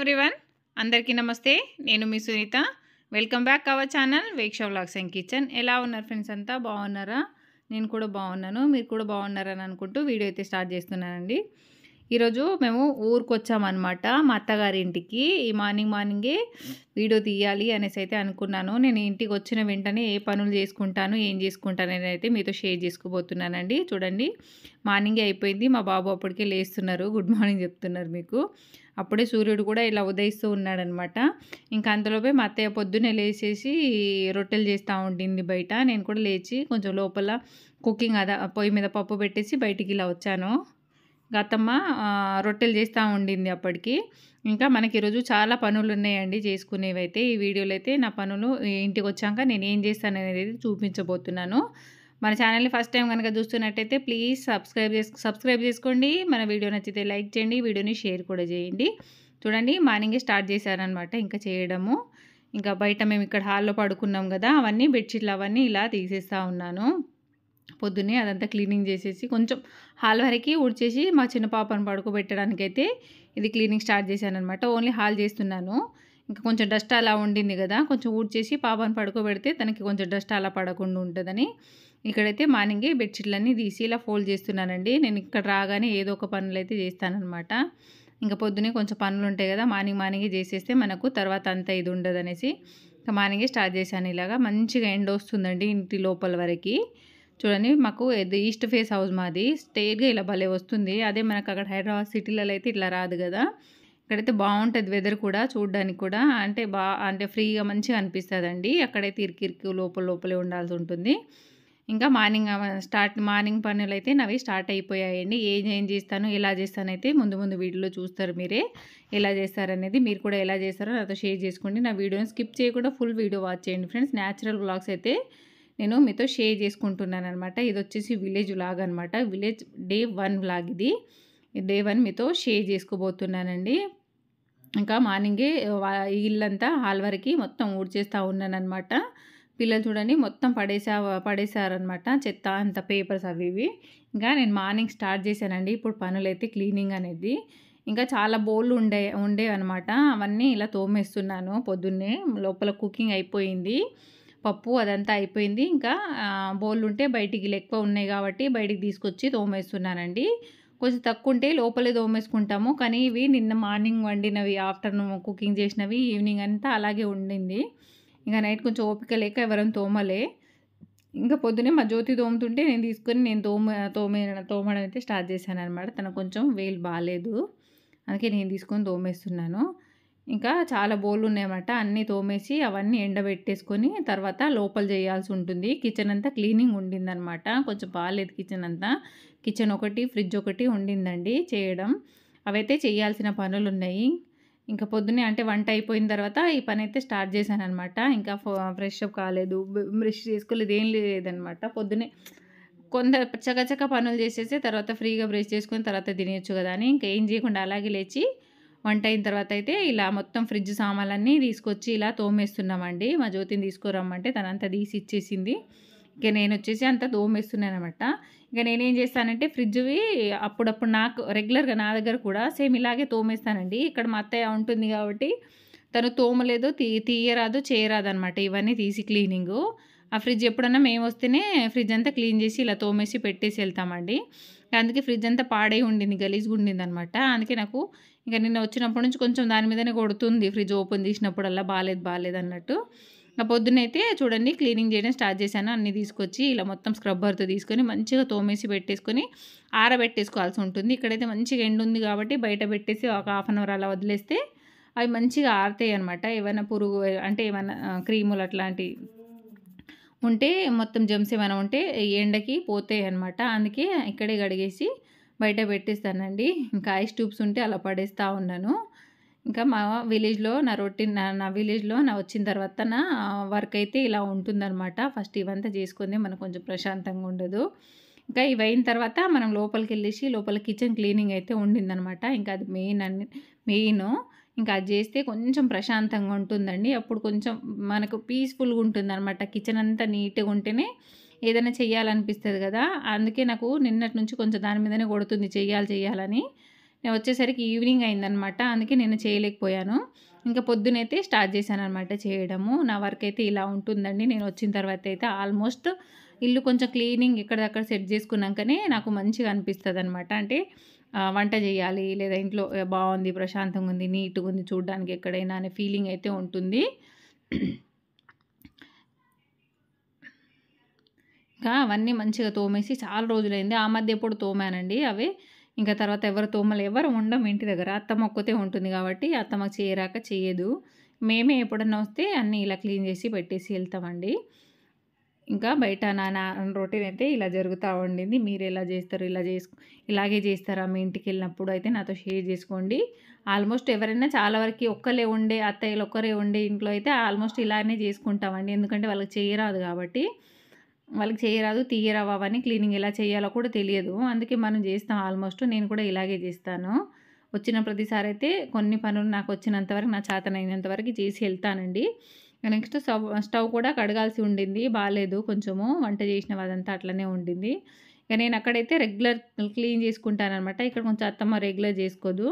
everyone అందరికీ నమస్తే నేను మీ Sunitha welcome back our channel Veksha blogs and kitchen ఎలా ఉన్నారు ఫ్రెండ్స్ అంతా బాగున్నారా నేను కూడా బాగున్నాను మీరు కూడా బాగున్నారని అనుకుంటూ వీడియో అయితే స్టార్ట్ చేస్తున్నానండి ఈరోజు మేము ఊరికి వచ్చామన్నమాట మా అత్తగారింటికి ఈ మార్నింగ్ మార్నింగే వీడియో తీయాలి అనేసి అయితే అనుకున్నాను నేను ఇంటికి వచ్చిన వెంటనే ఏ పనులు చేసుకుంటాను ఏం చేసుకుంటాను అనేది అయితే మీతో షేర్ చేసుకోబోతున్నానండి చూడండి మార్నింగే అయిపోయింది మా బాబు అప్పటికే లేస్తున్నారు గుడ్ మార్నింగ్ చెప్తున్నారు మీకు అప్పుడే సూర్యుడు కూడా ఇలా ఉదయిస్తూ ఉన్నాడనమాట ఇంకా అంతలోపే మా అత్తయ్య పొద్దునే లేచేసి రొట్టెలు చేస్తూ ఉండింది బయట నేను కూడా లేచి కొంచెం లోపల కుకింగ్ అదా పొయ్యి మీద పప్పు పెట్టేసి బయటికి ఇలా వచ్చాను గతమ్మ రొట్టెలు చేస్తూ ఉండింది అప్పటికి ఇంకా మనకి ఈరోజు చాలా పనులు ఉన్నాయండి చేసుకునేవి అయితే ఈ వీడియోలో అయితే నా పనులు ఇంటికి వచ్చాక నేను ఏం చేస్తాను అనేది చూపించబోతున్నాను మన ఛానల్ని ఫస్ట్ టైం కనుక చూస్తున్నట్టయితే ప్లీజ్ సబ్స్క్రైబ్ చేసు సబ్స్క్రైబ్ చేసుకోండి మన వీడియో నచ్చితే లైక్ చేయండి వీడియోని షేర్ కూడా చేయండి చూడండి మార్నింగే స్టార్ట్ చేశారనమాట ఇంకా చేయడము ఇంకా బయట మేము ఇక్కడ హాల్లో పడుకున్నాం కదా అవన్నీ బెడ్షీట్లు అవన్నీ ఇలా తీసేస్తూ ఉన్నాను పొద్దున్నే అదంతా క్లీనింగ్ చేసేసి కొంచెం హాల్ వరకు ఊడ్చేసి మా చిన్న పాపను పడుకోబెట్టడానికి అయితే ఇది క్లీనింగ్ స్టార్ట్ చేశాను అనమాట ఓన్లీ హాల్ చేస్తున్నాను ఇంకా కొంచెం డస్ట్ అలా ఉండింది కదా కొంచెం ఊడ్చేసి పాపను పడుకోబెడితే తనకి కొంచెం డస్ట్ అలా పడకుండా ఉంటుందని ఇక్కడైతే మార్నింగే బెడ్షీట్లన్నీ తీసి ఇలా ఫోల్డ్ చేస్తున్నానండి నేను ఇక్కడ రాగానే ఏదో ఒక పనులు అయితే చేస్తానమాట ఇంకా పొద్దునే కొంచెం పనులు ఉంటాయి కదా మార్నింగ్ మార్నింగే చేసేస్తే మనకు తర్వాత అంతా ఇది ఉండదు అనేసి ఇంకా మార్నింగే స్టార్ట్ చేశాను ఇలాగా మంచిగా ఎండ వస్తుందండి ఇంటి లోపల వరకు చూడండి మాకు ఈస్ట్ ఫేస్ హౌస్ మాది స్టేట్గా ఇలా భలే వస్తుంది అదే మనకు అక్కడ హైదరాబాద్ సిటీలలో అయితే ఇట్లా రాదు కదా ఇక్కడైతే బాగుంటుంది వెదర్ కూడా చూడడానికి కూడా అంటే బా అంటే ఫ్రీగా మంచిగా అండి అక్కడైతే ఇరికిరికి లోపల లోపలే ఉండాల్సి ఉంటుంది ఇంకా మార్నింగ్ స్టార్ట్ మార్నింగ్ పనులు అయితే నవి స్టార్ట్ అయిపోయాయండి ఏం ఏం చేస్తాను ఎలా చేస్తాను అయితే ముందు ముందు వీడియోలో చూస్తారు మీరే ఎలా చేస్తారనేది మీరు కూడా ఎలా చేస్తారో నాతో షేర్ చేసుకోండి నా వీడియోని స్కిప్ చేయకుండా ఫుల్ వీడియో వాచ్ చేయండి ఫ్రెండ్స్ న్యాచురల్ బ్లాగ్స్ అయితే నేను మీతో షేర్ చేసుకుంటున్నాను అనమాట ఇది వచ్చేసి విలేజ్ వ్లాగ్ అనమాట విలేజ్ డే వన్ వ్లాగ్ ఇది డే వన్ మీతో షేర్ చేసుకోబోతున్నానండి ఇంకా మార్నింగే ఇల్లంతా హాల్ వరకు మొత్తం ఊడ్చేస్తూ ఉన్నానమాట పిల్లలు చూడండి మొత్తం పడేసా పడేశారనమాట చెత్త అంత పేపర్స్ అవి ఇవి ఇంకా నేను మార్నింగ్ స్టార్ట్ చేశానండి ఇప్పుడు పనులైతే క్లీనింగ్ అనేది ఇంకా చాలా బోళ్ళు ఉండే ఉండేవన్నమాట అవన్నీ ఇలా తోమేస్తున్నాను పొద్దున్నే లోపల కుకింగ్ అయిపోయింది పప్పు అదంతా అయిపోయింది ఇంకా బౌల్ ఉంటే బయటికి ఎక్కువ ఉన్నాయి కాబట్టి బయటికి తీసుకొచ్చి తోమేస్తున్నానండి కొంచెం తక్కువ ఉంటే లోపలే తోమేసుకుంటాము కానీ ఇవి నిన్న మార్నింగ్ వండినవి ఆఫ్టర్నూన్ కుకింగ్ చేసినవి ఈవినింగ్ అంతా అలాగే ఉండింది ఇంకా నైట్ కొంచెం ఓపిక లేక ఎవరైనా తోమలే ఇంకా పొద్దునే మా జ్యోతి తోముతుంటే నేను తీసుకొని నేను తోమ తోమే తోమడం అయితే స్టార్ట్ చేశాను అనమాట తనకు కొంచెం వేలు బాగాలేదు అందుకే నేను తీసుకొని తోమేస్తున్నాను ఇంకా చాలా బోళ్ళు ఉన్నాయన్నమాట అన్నీ తోమేసి అవన్నీ ఎండబెట్టేసుకొని తర్వాత లోపల చేయాల్సి ఉంటుంది కిచెన్ అంతా క్లీనింగ్ ఉండిందనమాట కొంచెం బాగాలేదు కిచెన్ అంతా కిచెన్ ఒకటి ఫ్రిడ్జ్ ఒకటి ఉండిందండి చేయడం అవైతే చేయాల్సిన పనులు ఉన్నాయి ఇంకా పొద్దునే అంటే వంట అయిపోయిన తర్వాత ఈ పని అయితే స్టార్ట్ చేశాను అనమాట ఇంకా ఫ్రెష్ అప్ కాలేదు బ్రష్ చేసుకోలేదు ఏం లేదనమాట పొద్దునే కొందరు చక్కచక్క పనులు చేసేసి తర్వాత ఫ్రీగా బ్రష్ చేసుకుని తర్వాత తినేయచ్చు కదా అని ఇంకా ఏం చేయకుండా అలాగే లేచి వంట అయిన తర్వాత అయితే ఇలా మొత్తం ఫ్రిడ్జ్ సామాన్లన్నీ తీసుకొచ్చి ఇలా తోమేస్తున్నామండి మా జ్యోతిని తీసుకురమ్మంటే తనంతా తీసి ఇచ్చేసింది ఇక నేను వచ్చేసి అంత తోమేస్తున్నాను అనమాట ఇక నేనేం చేస్తానంటే ఫ్రిడ్జ్వి అప్పుడప్పుడు నాకు రెగ్యులర్గా నా దగ్గర కూడా సేమ్ ఇలాగే తోమేస్తానండి ఇక్కడ మా అత్తయ్య ఉంటుంది కాబట్టి తను తోమలేదు తీ తీయరాదు చేయరాదనమాట ఇవన్నీ తీసి క్లీనింగు ఆ ఫ్రిడ్జ్ ఎప్పుడన్నా మేము వస్తేనే ఫ్రిడ్జ్ అంతా క్లీన్ చేసి ఇలా తోమేసి పెట్టేసి వెళ్తామండి అందుకే ఫ్రిడ్జ్ అంతా పాడై ఉండింది గలీజ్గా ఉండింది అనమాట అందుకే నాకు ఇంకా నిన్న వచ్చినప్పటి నుంచి కొంచెం దాని మీదనే కొడుతుంది ఫ్రిడ్జ్ ఓపెన్ చేసినప్పుడల్లా బాగాలేదు బాగాలేదు అన్నట్టు పొద్దునైతే చూడండి క్లీనింగ్ చేయడం స్టార్ట్ చేశాను అన్నీ తీసుకొచ్చి ఇలా మొత్తం స్క్రబ్బర్తో తీసుకొని మంచిగా తోమేసి పెట్టేసుకొని ఆరబెట్టేసుకోవాల్సి ఉంటుంది ఇక్కడైతే మంచిగా ఎండు ఉంది కాబట్టి బయట పెట్టేసి ఒక హాఫ్ అన్ అవర్ అలా వదిలేస్తే అవి మంచిగా ఆరుతాయి అనమాట ఏమైనా పురుగు అంటే ఏమైనా క్రీములు అట్లాంటి ఉంటే మొత్తం జమ్స్ ఏమైనా ఉంటే ఎండకి పోతాయి అనమాట అందుకే ఇక్కడే కడిగేసి బయట పెట్టేస్తానండి ఇంకా ఐస్ ట్యూబ్స్ ఉంటే అలా పడేస్తూ ఉన్నాను ఇంకా మా విలేజ్లో నా రొట్టి నా నా విలేజ్లో నా వచ్చిన తర్వాత నా వర్క్ అయితే ఇలా ఉంటుందన్నమాట ఫస్ట్ ఇవంతా చేసుకుంది మనకు కొంచెం ప్రశాంతంగా ఉండదు ఇంకా ఇవి అయిన తర్వాత మనం లోపలికి వెళ్ళేసి లోపల కిచెన్ క్లీనింగ్ అయితే ఉండిందనమాట ఇంకా అది మెయిన్ అన్ని మెయిన్ ఇంకా అది చేస్తే కొంచెం ప్రశాంతంగా ఉంటుందండి అప్పుడు కొంచెం మనకు పీస్ఫుల్గా ఉంటుంది అనమాట కిచెన్ అంతా నీట్గా ఉంటేనే ఏదైనా చేయాలనిపిస్తుంది కదా అందుకే నాకు నిన్నటి నుంచి కొంచెం దాని మీదనే కొడుతుంది చేయాలి చేయాలని నేను వచ్చేసరికి ఈవినింగ్ అయిందనమాట అందుకే నేను చేయలేకపోయాను ఇంకా పొద్దునైతే స్టార్ట్ చేశాను అనమాట చేయడము నా వర్క్ అయితే ఇలా ఉంటుందండి నేను వచ్చిన తర్వాత అయితే ఆల్మోస్ట్ ఇల్లు కొంచెం క్లీనింగ్ ఎక్కడక్కడ సెట్ చేసుకున్నాకనే నాకు మంచిగా అనిపిస్తుంది అనమాట అంటే వంట చేయాలి లేదా ఇంట్లో బాగుంది ప్రశాంతంగా ఉంది నీట్గా ఉంది చూడడానికి ఎక్కడైనా అనే ఫీలింగ్ అయితే ఉంటుంది ఇంకా అవన్నీ మంచిగా తోమేసి చాలా రోజులైంది ఆ మధ్య ఎప్పుడు తోమానండి అవి ఇంకా తర్వాత ఎవరు తోమలు ఎవరు ఉండం ఇంటి దగ్గర అత్తమ్మ ఒక్కతే ఉంటుంది కాబట్టి అత్తమ్మ చేయరాక చేయదు మేమే ఎప్పుడన్నా వస్తే అన్నీ ఇలా క్లీన్ చేసి పెట్టేసి వెళ్తామండి ఇంకా బయట నాన్న రొటీన్ అయితే ఇలా జరుగుతూ ఉండింది మీరు ఎలా చేస్తారు ఇలా చేసు ఇలాగే చేస్తారా మీ ఇంటికి వెళ్ళినప్పుడు అయితే నాతో షేర్ చేసుకోండి ఆల్మోస్ట్ ఎవరైనా చాలా వరకు ఒక్కరే ఉండే అత్తయ్యలు ఒక్కరే ఉండే ఇంట్లో అయితే ఆల్మోస్ట్ ఇలానే చేసుకుంటామండి ఎందుకంటే వాళ్ళకి చేయరాదు కాబట్టి వాళ్ళకి చేయరాదు తీయరావు అవన్నీ క్లీనింగ్ ఎలా చేయాలో కూడా తెలియదు అందుకే మనం చేస్తాం ఆల్మోస్ట్ నేను కూడా ఇలాగే చేస్తాను వచ్చిన ప్రతిసారి అయితే కొన్ని పనులు నాకు వచ్చినంతవరకు నా చేతనైనంతవరకు చేసి వెళ్తానండి నెక్స్ట్ స్టవ్ స్టవ్ కూడా కడగాల్సి ఉండింది బాగాలేదు కొంచెము వంట చేసిన వాళ్ళంతా అట్లనే ఉండింది ఇక నేను అక్కడైతే రెగ్యులర్ క్లీన్ చేసుకుంటాను అనమాట ఇక్కడ కొంచెం అత్తమ్మ రెగ్యులర్ చేసుకోదు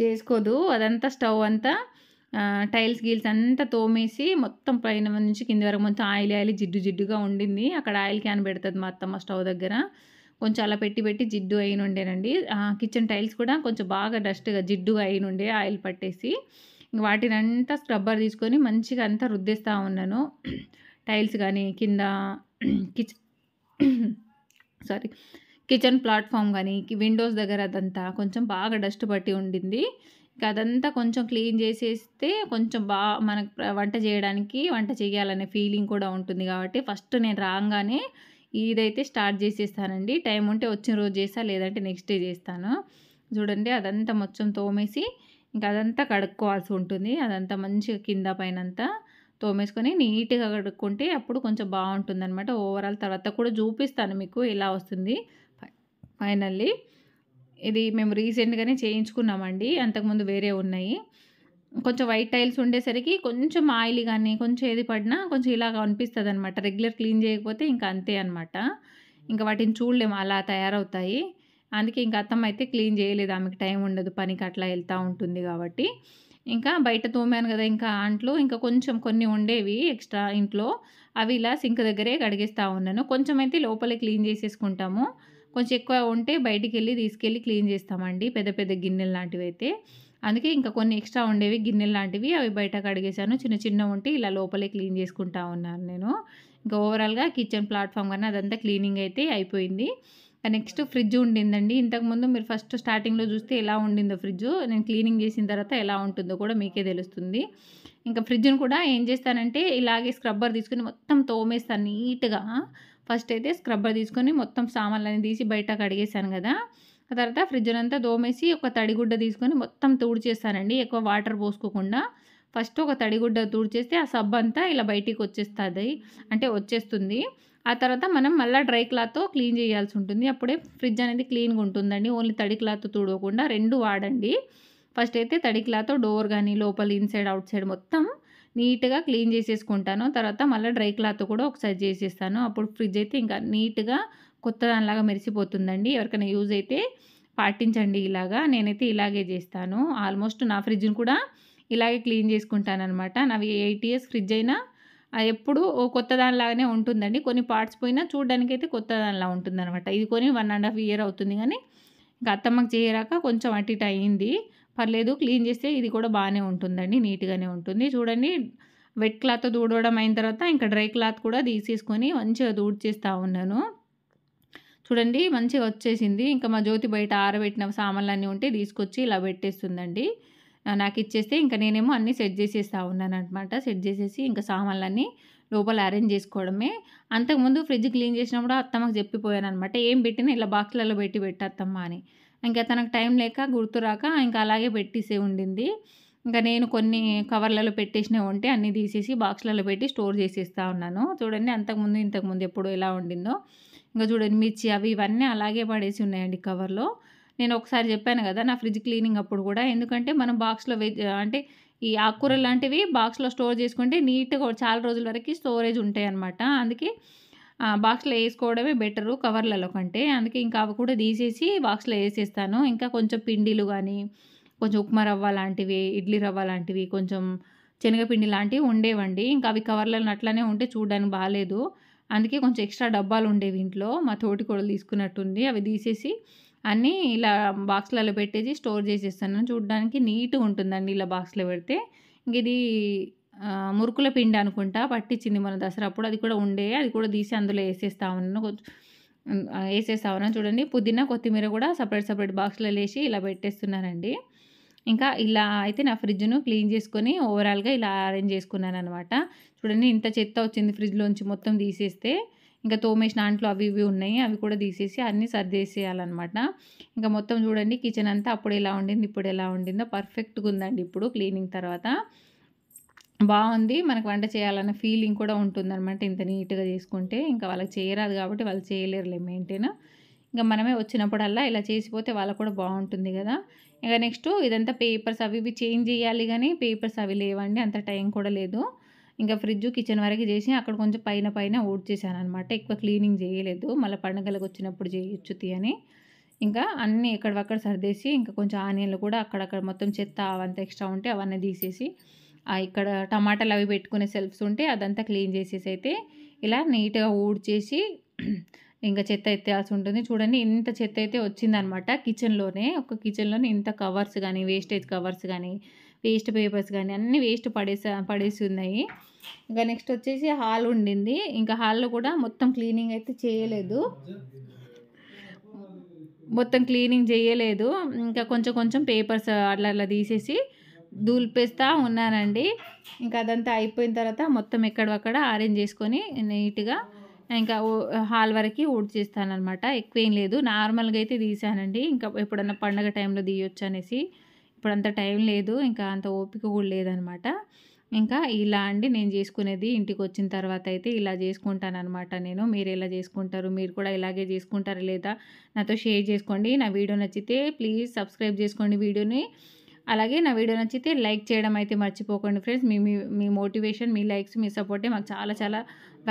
చేసుకోదు అదంతా స్టవ్ అంతా టైల్స్ గీల్స్ అంతా తోమేసి మొత్తం పైన నుంచి కింద వరకు మొత్తం ఆయిల్ ఆయిల్ జిడ్డు జిడ్డుగా ఉండింది అక్కడ ఆయిల్ క్యాన్ పెడుతుంది మా అత్తమ్మ స్టవ్ దగ్గర కొంచెం అలా పెట్టి పెట్టి జిడ్డు అయిన ఉండేనండి కిచెన్ టైల్స్ కూడా కొంచెం బాగా డస్ట్గా జిడ్డుగా అయిన ఉండే ఆయిల్ పట్టేసి వాటిని అంతా స్క్రబ్బర్ తీసుకొని మంచిగా అంతా రుద్దేస్తూ ఉన్నాను టైల్స్ కానీ కింద కిచెన్ సారీ కిచెన్ ప్లాట్ఫామ్ కానీ విండోస్ దగ్గర అదంతా కొంచెం బాగా డస్ట్ పట్టి ఉండింది ఇంకా అదంతా కొంచెం క్లీన్ చేసేస్తే కొంచెం బాగా మనకు వంట చేయడానికి వంట చేయాలనే ఫీలింగ్ కూడా ఉంటుంది కాబట్టి ఫస్ట్ నేను రాగానే ఇదైతే స్టార్ట్ చేసేస్తానండి టైం ఉంటే వచ్చిన రోజు చేస్తా లేదంటే నెక్స్ట్ డే చేస్తాను చూడండి అదంతా మొత్తం తోమేసి ఇంకా అదంతా కడుక్కోవాల్సి ఉంటుంది అదంతా మంచిగా కింద పైన అంతా తోమేసుకొని నీట్గా కడుక్కుంటే అప్పుడు కొంచెం బాగుంటుంది అనమాట ఓవరాల్ తర్వాత కూడా చూపిస్తాను మీకు ఎలా వస్తుంది ఫైనల్లీ ఇది మేము రీసెంట్గానే చేయించుకున్నామండి అంతకుముందు వేరే ఉన్నాయి కొంచెం వైట్ టైల్స్ ఉండేసరికి కొంచెం ఆయిల్ కానీ కొంచెం ఏది పడినా కొంచెం ఇలాగ అనిపిస్తుంది అనమాట రెగ్యులర్ క్లీన్ చేయకపోతే ఇంకా అంతే అనమాట ఇంకా వాటిని చూడలేము అలా తయారవుతాయి అందుకే ఇంకా అత్తమ్మ అయితే క్లీన్ చేయలేదు ఆమెకి టైం ఉండదు పనికి అట్లా వెళ్తూ ఉంటుంది కాబట్టి ఇంకా బయట తోమాను కదా ఇంకా ఆంట్లో ఇంకా కొంచెం కొన్ని ఉండేవి ఎక్స్ట్రా ఇంట్లో అవి ఇలా సింక్ దగ్గరే కడిగేస్తూ ఉన్నాను కొంచెం అయితే లోపలే క్లీన్ చేసేసుకుంటాము కొంచెం ఎక్కువ ఉంటే బయటికి వెళ్ళి తీసుకెళ్ళి క్లీన్ చేస్తామండి పెద్ద పెద్ద గిన్నెలు లాంటివి అయితే అందుకే ఇంకా కొన్ని ఎక్స్ట్రా ఉండేవి గిన్నెలు లాంటివి అవి బయట కడిగేశాను చిన్న చిన్న ఉంటే ఇలా లోపలే క్లీన్ చేసుకుంటా ఉన్నాను నేను ఇంకా ఓవరాల్గా కిచెన్ ప్లాట్ఫామ్ కానీ అదంతా క్లీనింగ్ అయితే అయిపోయింది నెక్స్ట్ ఫ్రిడ్జ్ ఉండిందండి ఇంతకుముందు మీరు ఫస్ట్ స్టార్టింగ్లో చూస్తే ఎలా ఉండిందో ఫ్రిడ్జ్ నేను క్లీనింగ్ చేసిన తర్వాత ఎలా ఉంటుందో కూడా మీకే తెలుస్తుంది ఇంకా ఫ్రిడ్జ్ని కూడా ఏం చేస్తానంటే ఇలాగే స్క్రబ్బర్ తీసుకుని మొత్తం తోమేస్తాను నీట్గా ఫస్ట్ అయితే స్క్రబ్బర్ తీసుకొని మొత్తం సామాన్లన్నీ తీసి బయట కడిగేసాను కదా ఆ తర్వాత ఫ్రిడ్జ్లో అంతా దోమేసి ఒక తడిగుడ్డ తీసుకొని మొత్తం తూడ్చేస్తానండి ఎక్కువ వాటర్ పోసుకోకుండా ఫస్ట్ ఒక తడిగుడ్డ తూడ్చేస్తే ఆ సబ్బు అంతా ఇలా బయటికి వచ్చేస్తుంది అంటే వచ్చేస్తుంది ఆ తర్వాత మనం మళ్ళీ డ్రై క్లాత్తో క్లీన్ చేయాల్సి ఉంటుంది అప్పుడే ఫ్రిడ్జ్ అనేది క్లీన్గా ఉంటుందండి ఓన్లీ తడి క్లాత్ తుడవకుండా రెండు వాడండి ఫస్ట్ అయితే తడి క్లాత్ డోర్ కానీ లోపల ఇన్సైడ్ అవుట్ సైడ్ మొత్తం నీట్గా క్లీన్ చేసేసుకుంటాను తర్వాత మళ్ళీ డ్రై క్లాత్ కూడా ఒకసారి చేసేస్తాను అప్పుడు ఫ్రిడ్జ్ అయితే ఇంకా నీట్గా కొత్త దానిలాగా మెరిసిపోతుందండి ఎవరికైనా యూజ్ అయితే పాటించండి ఇలాగా నేనైతే ఇలాగే చేస్తాను ఆల్మోస్ట్ నా ఫ్రిడ్జ్ని కూడా ఇలాగే క్లీన్ చేసుకుంటానమాట నావి ఎయిట్ ఇయర్స్ ఫ్రిడ్జ్ అయినా అది ఎప్పుడు కొత్త దానిలాగానే ఉంటుందండి కొన్ని పార్ట్స్ పోయినా అయితే కొత్త దానిలా ఉంటుందన్నమాట ఇది కొని వన్ అండ్ హాఫ్ ఇయర్ అవుతుంది కానీ ఇంకా అత్తమ్మకి చేయరాక కొంచెం అటు అయింది పర్లేదు క్లీన్ చేస్తే ఇది కూడా బాగానే ఉంటుందండి నీట్గానే ఉంటుంది చూడండి వెట్ క్లాత్తో దూడవడం అయిన తర్వాత ఇంకా డ్రై క్లాత్ కూడా తీసేసుకొని మంచిగా దూడ్ చేస్తూ ఉన్నాను చూడండి మంచిగా వచ్చేసింది ఇంకా మా జ్యోతి బయట ఆరబెట్టిన సామాన్లన్నీ ఉంటే తీసుకొచ్చి ఇలా పెట్టేస్తుందండి నాకు ఇచ్చేస్తే ఇంకా నేనేమో అన్నీ సెట్ చేసేస్తా ఉన్నాను అనమాట సెట్ చేసేసి ఇంకా సామాన్లన్నీ లోపల అరేంజ్ చేసుకోవడమే అంతకుముందు ఫ్రిడ్జ్ క్లీన్ చేసినప్పుడు అత్తమ్మకు చెప్పిపోయాను అనమాట ఏం పెట్టినా ఇలా బాక్స్లలో పెట్టి పెట్టేస్తమ్మ అని ఇంకా తనకు టైం లేక గుర్తురాక ఇంకా అలాగే పెట్టేసే ఉండింది ఇంకా నేను కొన్ని కవర్లలో పెట్టేసినవి ఉంటే అన్నీ తీసేసి బాక్స్లలో పెట్టి స్టోర్ చేసేస్తా ఉన్నాను చూడండి అంతకుముందు ఇంతకుముందు ఎప్పుడు ఎలా ఉండిందో ఇంకా చూడండి మిర్చి అవి ఇవన్నీ అలాగే పడేసి ఉన్నాయండి కవర్లో నేను ఒకసారి చెప్పాను కదా నా ఫ్రిడ్జ్ క్లీనింగ్ అప్పుడు కూడా ఎందుకంటే మనం బాక్స్లో వెజ్ అంటే ఈ ఆకుకూరలు లాంటివి బాక్స్లో స్టోర్ చేసుకుంటే నీట్గా చాలా రోజుల వరకు స్టోరేజ్ ఉంటాయి అనమాట అందుకే బాక్స్లో వేసుకోవడమే బెటరు కవర్లలో కంటే అందుకే ఇంకా అవి కూడా తీసేసి బాక్స్లో వేసేస్తాను ఇంకా కొంచెం పిండిలు కానీ కొంచెం ఉప్మా రవ్వ లాంటివి ఇడ్లీ రవ్వ లాంటివి కొంచెం శనగపిండి లాంటివి ఉండేవండి ఇంకా అవి కవర్లలో అట్లానే ఉంటే చూడడానికి బాగాలేదు అందుకే కొంచెం ఎక్స్ట్రా డబ్బాలు ఉండేవి ఇంట్లో మా తోటి కూడా తీసుకున్నట్టుంది అవి తీసేసి అన్నీ ఇలా బాక్స్లలో పెట్టేసి స్టోర్ చేసేస్తాను చూడడానికి నీట్గా ఉంటుందండి ఇలా బాక్స్లో పెడితే ఇంక ఇది మురుకుల పిండి అనుకుంటా పట్టించింది మన దసరా అప్పుడు అది కూడా ఉండే అది కూడా తీసి అందులో వేసేస్తా ఉన్నాను కొంచెం వేసేస్తా ఉన్నాను చూడండి పుదీనా కొత్తిమీర కూడా సపరేట్ సపరేట్ బాక్స్లో వేసి ఇలా పెట్టేస్తున్నానండి ఇంకా ఇలా అయితే నా ఫ్రిడ్జ్ను క్లీన్ చేసుకొని ఓవరాల్గా ఇలా అరేంజ్ చేసుకున్నాను అనమాట చూడండి ఇంత చెత్త వచ్చింది ఫ్రిడ్జ్లోంచి మొత్తం తీసేస్తే ఇంకా తోమేసిన దాంట్లో అవి ఇవి ఉన్నాయి అవి కూడా తీసేసి అన్నీ సర్దేసేయాలన్నమాట ఇంకా మొత్తం చూడండి కిచెన్ అంతా అప్పుడు ఎలా ఉండింది ఇప్పుడు ఎలా ఉండిందో పర్ఫెక్ట్గా ఉందండి ఇప్పుడు క్లీనింగ్ తర్వాత బాగుంది మనకు వంట చేయాలన్న ఫీలింగ్ కూడా ఉంటుందన్నమాట ఇంత నీట్గా చేసుకుంటే ఇంకా వాళ్ళకి చేయరాదు కాబట్టి వాళ్ళు చేయలేరులే మెయింటైన్ ఇంకా మనమే వచ్చినప్పుడల్లా ఇలా చేసిపోతే వాళ్ళకు కూడా బాగుంటుంది కదా ఇంకా నెక్స్ట్ ఇదంతా పేపర్స్ అవి ఇవి చేంజ్ చేయాలి కానీ పేపర్స్ అవి లేవండి అంత టైం కూడా లేదు ఇంకా ఫ్రిడ్జ్ కిచెన్ వరకు చేసి అక్కడ కొంచెం పైన పైన చేశాను అనమాట ఎక్కువ క్లీనింగ్ చేయలేదు మళ్ళీ పండుగలకు వచ్చినప్పుడు చేయొచ్చు అని ఇంకా అన్నీ ఎక్కడక్కడ సర్దేసి ఇంకా కొంచెం ఆనియన్లు కూడా అక్కడక్కడ మొత్తం చెత్త అవంతా ఎక్స్ట్రా ఉంటే అవన్నీ తీసేసి ఇక్కడ టమాటాలు అవి పెట్టుకునే సెల్ఫ్స్ ఉంటే అదంతా క్లీన్ చేసేసి అయితే ఇలా నీట్గా ఊడ్చేసి ఇంకా చెత్త ఎత్తేయాల్సి ఉంటుంది చూడండి ఇంత చెత్త అయితే వచ్చిందనమాట కిచెన్లోనే ఒక కిచెన్లోనే ఇంత కవర్స్ కానీ వేస్టేజ్ కవర్స్ కానీ వేస్ట్ పేపర్స్ కానీ అన్నీ వేస్ట్ పడేసా పడేసి ఉన్నాయి ఇంకా నెక్స్ట్ వచ్చేసి హాల్ ఉండింది ఇంకా హాల్లో కూడా మొత్తం క్లీనింగ్ అయితే చేయలేదు మొత్తం క్లీనింగ్ చేయలేదు ఇంకా కొంచెం కొంచెం పేపర్స్ అట్లా తీసేసి దూల్పేస్తూ ఉన్నానండి ఇంకా అదంతా అయిపోయిన తర్వాత మొత్తం ఎక్కడక్కడ అరేంజ్ చేసుకొని నీట్గా ఇంకా హాల్ వరకు ఊడ్చేస్తానమాట ఎక్కువ ఏం లేదు నార్మల్గా అయితే తీసానండి ఇంకా ఎప్పుడన్నా పండగ టైంలో తీయొచ్చు అనేసి ఇప్పుడు అంత టైం లేదు ఇంకా అంత ఓపిక కూడా లేదనమాట ఇంకా ఇలా అండి నేను చేసుకునేది ఇంటికి వచ్చిన తర్వాత అయితే ఇలా చేసుకుంటానమాట నేను మీరు ఎలా చేసుకుంటారు మీరు కూడా ఇలాగే చేసుకుంటారు లేదా నాతో షేర్ చేసుకోండి నా వీడియో నచ్చితే ప్లీజ్ సబ్స్క్రైబ్ చేసుకోండి వీడియోని అలాగే నా వీడియో నచ్చితే లైక్ చేయడం అయితే మర్చిపోకండి ఫ్రెండ్స్ మీ మీ మోటివేషన్ మీ లైక్స్ మీ సపోర్టే మాకు చాలా చాలా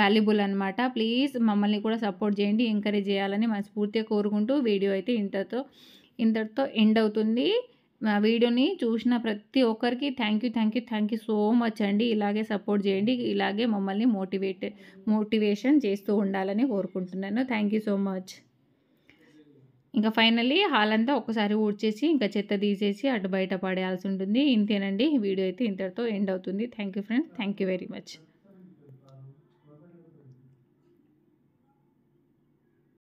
వాల్యుబుల్ అనమాట ప్లీజ్ మమ్మల్ని కూడా సపోర్ట్ చేయండి ఎంకరేజ్ చేయాలని మనస్ఫూర్తిగా కోరుకుంటూ వీడియో అయితే ఇంతతో ఇంతటితో ఎండ్ అవుతుంది మా వీడియోని చూసిన ప్రతి ఒక్కరికి thank you thank you thank you so much అండి ఇలాగే సపోర్ట్ చేయండి ఇలాగే మమ్మల్ని మోటివేట్ మోటివేషన్ చేస్తూ ఉండాలని కోరుకుంటున్నాను థ్యాంక్ యూ సో మచ్ ఇంకా ఫైనల్లీ హాల్ అంతా ఒక్కసారి ఊడ్చేసి ఇంకా చెత్త తీసేసి అటు బయట పడేయాల్సి ఉంటుంది ఇంతేనండి వీడియో అయితే ఇంతటితో ఎండ్ అవుతుంది thank you friends thank you very much